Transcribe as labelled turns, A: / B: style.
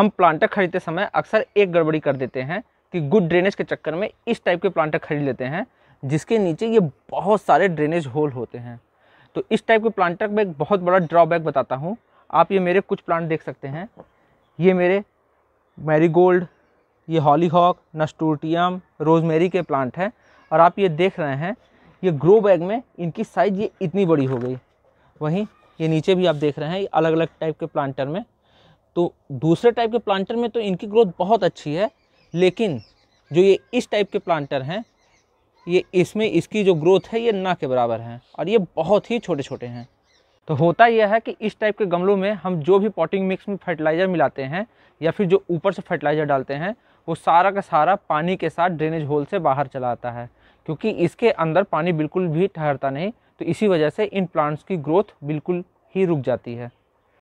A: हम प्लांटर खरीदते समय अक्सर एक गड़बड़ी कर देते हैं कि गुड ड्रेनेज के चक्कर में इस टाइप के प्लांटर खरीद लेते हैं जिसके नीचे ये बहुत सारे ड्रेनेज होल होते हैं तो इस टाइप के प्लांटर में एक बहुत बड़ा ड्रॉबैक बताता हूँ आप ये मेरे कुछ प्लांट देख सकते हैं ये मेरे मैरीगोल्ड ये हॉली हॉक नस्टूटियम रोजमेरी के प्लांट हैं और आप ये देख रहे हैं ये ग्रो बैग में इनकी साइज़ ये इतनी बड़ी हो गई वहीं ये नीचे भी आप देख रहे हैं अलग अलग टाइप के प्लांटर में तो दूसरे टाइप के प्लांटर में तो इनकी ग्रोथ बहुत अच्छी है लेकिन जो ये इस टाइप के प्लांटर हैं ये इसमें इसकी जो ग्रोथ है ये ना के बराबर है और ये बहुत ही छोटे छोटे हैं तो होता यह है कि इस टाइप के गमलों में हम जो भी पॉटिंग मिक्स में फर्टिलाइज़र मिलाते हैं या फिर जो ऊपर से फर्टिलाइज़र डालते हैं वो सारा का सारा पानी के साथ ड्रेनेज होल से बाहर चला आता है क्योंकि इसके अंदर पानी बिल्कुल भी ठहरता नहीं तो इसी वजह से इन प्लांट्स की ग्रोथ बिल्कुल ही रुक जाती है